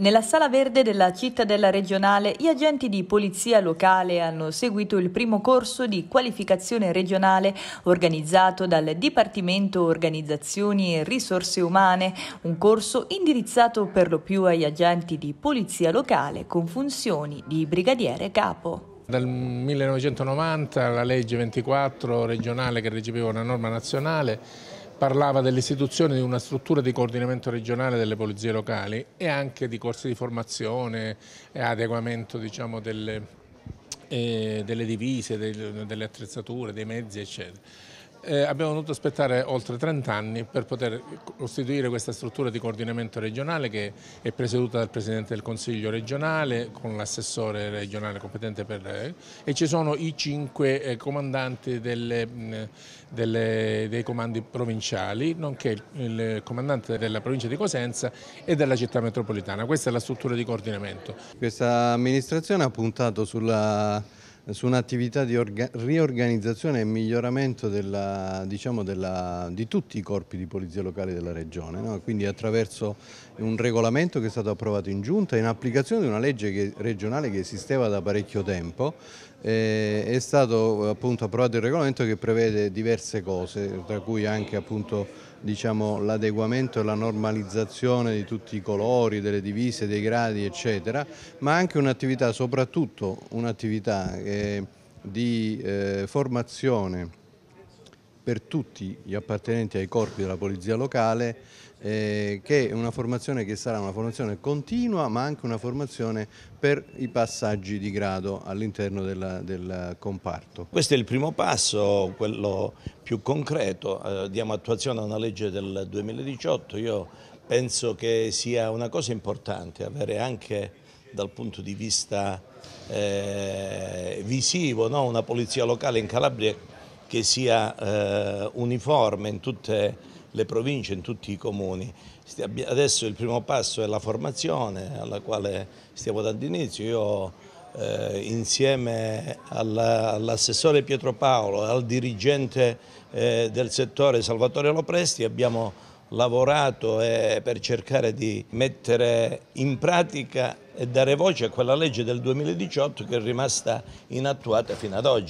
Nella sala verde della cittadella regionale gli agenti di polizia locale hanno seguito il primo corso di qualificazione regionale organizzato dal Dipartimento Organizzazioni e Risorse Umane, un corso indirizzato per lo più agli agenti di polizia locale con funzioni di brigadiere capo. Dal 1990 la legge 24 regionale che riceveva una norma nazionale parlava dell'istituzione di una struttura di coordinamento regionale delle polizie locali e anche di corsi di formazione e adeguamento diciamo, delle, eh, delle divise, delle attrezzature, dei mezzi eccetera. Eh, abbiamo dovuto aspettare oltre 30 anni per poter costituire questa struttura di coordinamento regionale che è presieduta dal Presidente del Consiglio regionale con l'assessore regionale competente per lei eh, e ci sono i cinque eh, comandanti delle, mm, delle, dei comandi provinciali nonché il, il, comandante della provincia di Cosenza e della città metropolitana. Questa è la struttura di coordinamento. Questa amministrazione ha puntato sulla su un'attività di riorganizzazione e miglioramento della, diciamo della, di tutti i corpi di polizia locale della regione, no? quindi attraverso un regolamento che è stato approvato in giunta in applicazione di una legge che, regionale che esisteva da parecchio tempo, eh, è stato appunto, approvato il regolamento che prevede diverse cose, tra cui anche appunto diciamo, l'adeguamento e la normalizzazione di tutti i colori, delle divise, dei gradi eccetera, ma anche un'attività, soprattutto un'attività eh, eh, di eh, formazione per tutti gli appartenenti ai corpi della polizia locale eh, che è una formazione che sarà una formazione continua ma anche una formazione per i passaggi di grado all'interno del comparto. Questo è il primo passo, quello più concreto, eh, diamo attuazione a una legge del 2018, io penso che sia una cosa importante avere anche dal punto di vista eh, visivo, no? una polizia locale in Calabria che sia eh, uniforme in tutte le province, in tutti i comuni. Adesso il primo passo è la formazione alla quale stiamo dando inizio. Io eh, insieme all'assessore Pietro Paolo e al dirigente eh, del settore Salvatore Lopresti abbiamo lavorato per cercare di mettere in pratica e dare voce a quella legge del 2018 che è rimasta inattuata fino ad oggi.